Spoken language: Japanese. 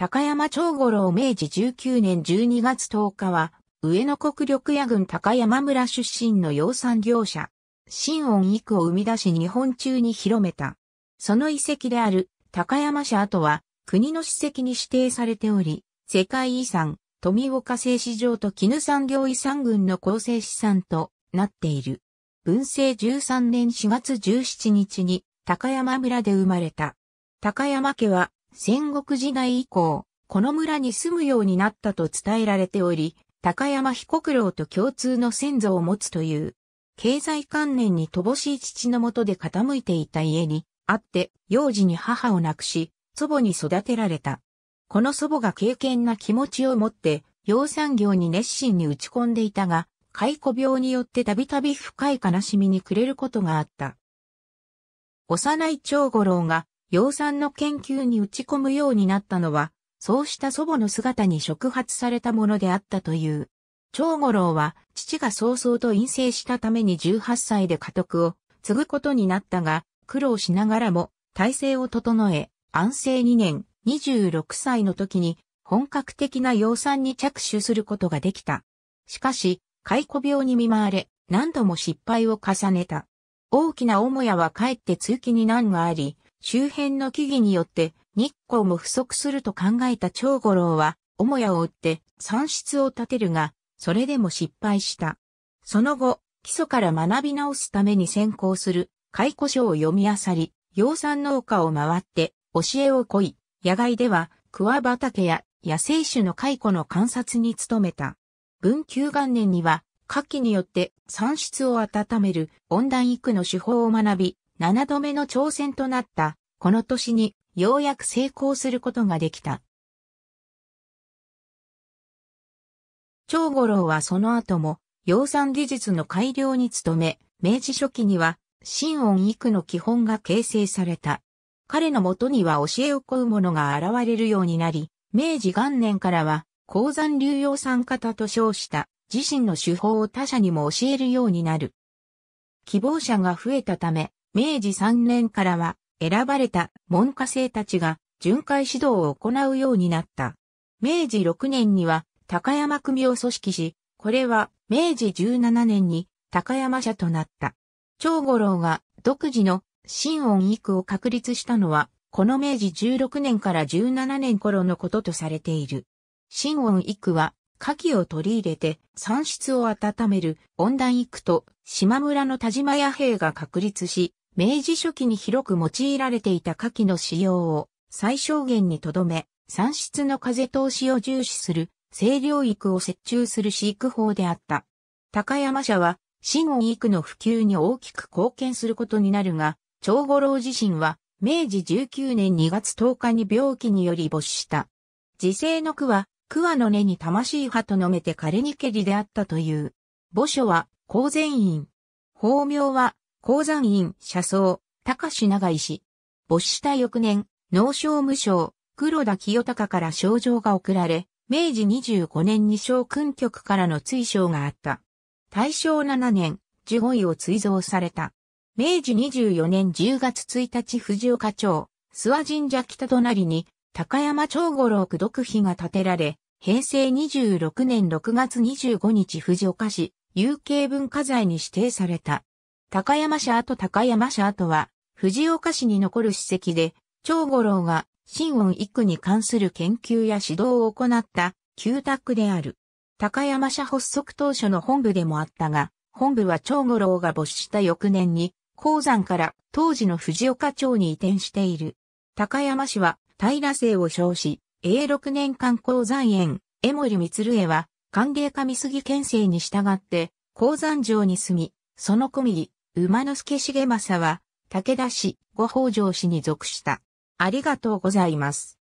高山長五郎明治19年12月10日は、上野国緑野郡高山村出身の養蚕業者、新音育を生み出し日本中に広めた。その遺跡である高山社跡は国の史跡に指定されており、世界遺産、富岡製糸場と絹産業遺産群の構成資産となっている。文政13年4月17日に高山村で生まれた。高山家は戦国時代以降、この村に住むようになったと伝えられており、高山彦九郎と共通の先祖を持つという、経済観念に乏しい父のもとで傾いていた家に、あって、幼児に母を亡くし、祖母に育てられた。この祖母が敬虔な気持ちを持って、養蚕業に熱心に打ち込んでいたが、解雇病によってたびたび深い悲しみに暮れることがあった。幼い長五郎が養蚕の研究に打ち込むようになったのは、そうした祖母の姿に触発されたものであったという。長五郎は父が早々と陰性したために18歳で家督を継ぐことになったが、苦労しながらも体制を整え、安政2年26歳の時に本格的な養蚕に着手することができた。しかし、解雇病に見舞われ、何度も失敗を重ねた。大きな母屋はかえって通気に難があり、周辺の木々によって日光も不足すると考えた長五郎は、母屋を売って産出を建てるが、それでも失敗した。その後、基礎から学び直すために先行する解雇書を読み漁り、養蚕農家を回って教えをこい、野外では桑畑や野生種の解雇の観察に努めた。文久元年には、夏季によって産出を温める温暖育の手法を学び、7度目の挑戦となった、この年にようやく成功することができた。長五郎はその後も、養蚕技術の改良に努め、明治初期には、新音育の基本が形成された。彼のもとには教えを請う者が現れるようになり、明治元年からは、鉱山流用蚕型と称した自身の手法を他者にも教えるようになる。希望者が増えたため、明治3年からは選ばれた門下生たちが巡回指導を行うようになった。明治6年には高山組を組織し、これは明治17年に高山社となった。長五郎が独自の新音育を確立したのは、この明治16年から17年頃のこととされている。新音育は牡蠣を取り入れて産出を温める温暖育と島村の田島屋兵が確立し、明治初期に広く用いられていた牡蠣の使用を最小限にとどめ、産出の風通しを重視する清涼育を設中する飼育法であった。高山社は、新温育の普及に大きく貢献することになるが、長五郎自身は、明治19年2月10日に病気により没した。自生の句は、桑の根に魂派と述めて枯れにけりであったという。墓所は、高善院。法名は、鉱山院、社僧、高志長石。没した翌年、農商無償、黒田清隆から賞状が送られ、明治25年に将軍局からの追賞があった。大正7年、十五位を追贈された。明治24年10月1日藤岡町、諏訪神社北隣に高山長五郎九読碑が建てられ、平成26年6月25日藤岡市、有形文化財に指定された。高山社跡高山社跡は、藤岡市に残る史跡で、長五郎が、新音育に関する研究や指導を行った、旧宅である。高山社発足当初の本部でもあったが、本部は長五郎が没した翌年に、鉱山から当時の藤岡町に移転している。高山市は平生を称し、永禄年間鉱山園、江森光江は、歓迎上杉県政に従って、鉱山城に住み、その小右、馬之助重政は、武田氏、五宝城氏に属した。ありがとうございます。